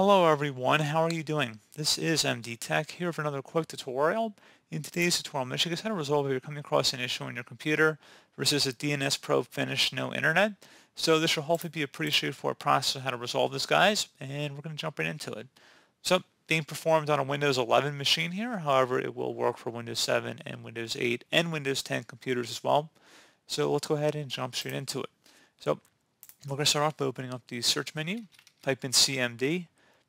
Hello everyone, how are you doing? This is MD Tech here for another quick tutorial. In today's tutorial, I'm going to how to resolve if you're coming across an issue on your computer versus a DNS probe finish no internet. So this should hopefully be a pretty straightforward process on how to resolve this guys, and we're going to jump right into it. So being performed on a Windows 11 machine here, however it will work for Windows 7 and Windows 8 and Windows 10 computers as well. So let's go ahead and jump straight into it. So we're going to start off by opening up the search menu, type in CMD,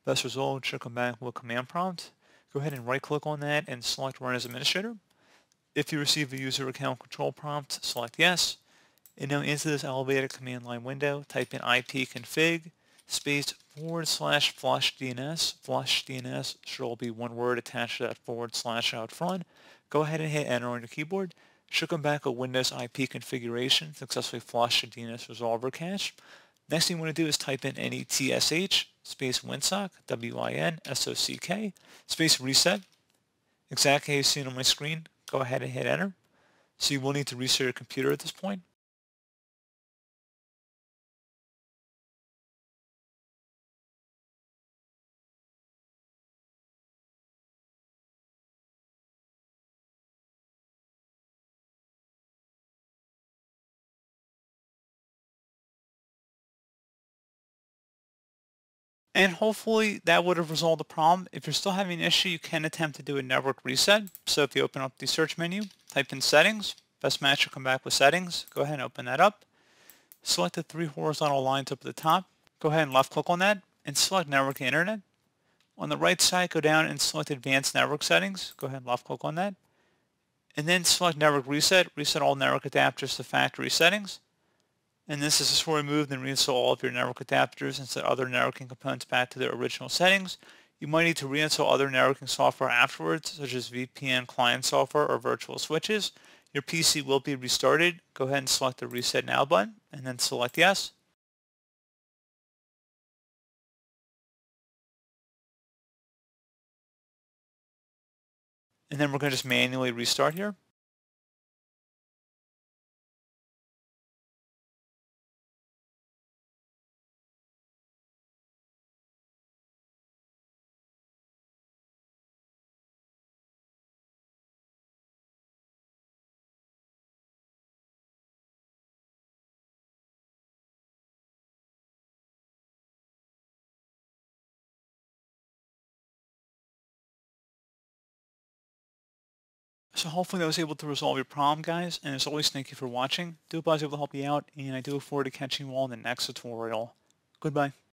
Best result should come back with command prompt. Go ahead and right click on that and select run as administrator. If you receive a user account control prompt, select yes. And now into this elevated command line window, type in ipconfig space forward slash flush DNS. Flush DNS should all be one word attached to that forward slash out front. Go ahead and hit enter on your keyboard. Should come back a Windows IP configuration, successfully flush the DNS resolver cache. Next thing you want to do is type in netsh. TSH space WinSock, W-I-N-S-O-C-K, space reset, exactly how you see it on my screen. Go ahead and hit enter. So you will need to reset your computer at this point. And hopefully that would have resolved the problem. If you're still having an issue, you can attempt to do a network reset. So if you open up the search menu, type in settings, best match will come back with settings. Go ahead and open that up. Select the three horizontal lines up at the top. Go ahead and left click on that and select network and internet. On the right side, go down and select advanced network settings. Go ahead and left click on that. And then select network reset, reset all network adapters to factory settings. And this is where we moved and reinstall all of your network adapters and set other networking components back to their original settings. You might need to reinstall other networking software afterwards, such as VPN client software or virtual switches. Your PC will be restarted. Go ahead and select the Reset Now button, and then select Yes. And then we're going to just manually restart here. So hopefully that was able to resolve your problem, guys. And as always, thank you for watching. Do hope I was able to help you out, and I do look forward to catching you all in the next tutorial. Goodbye.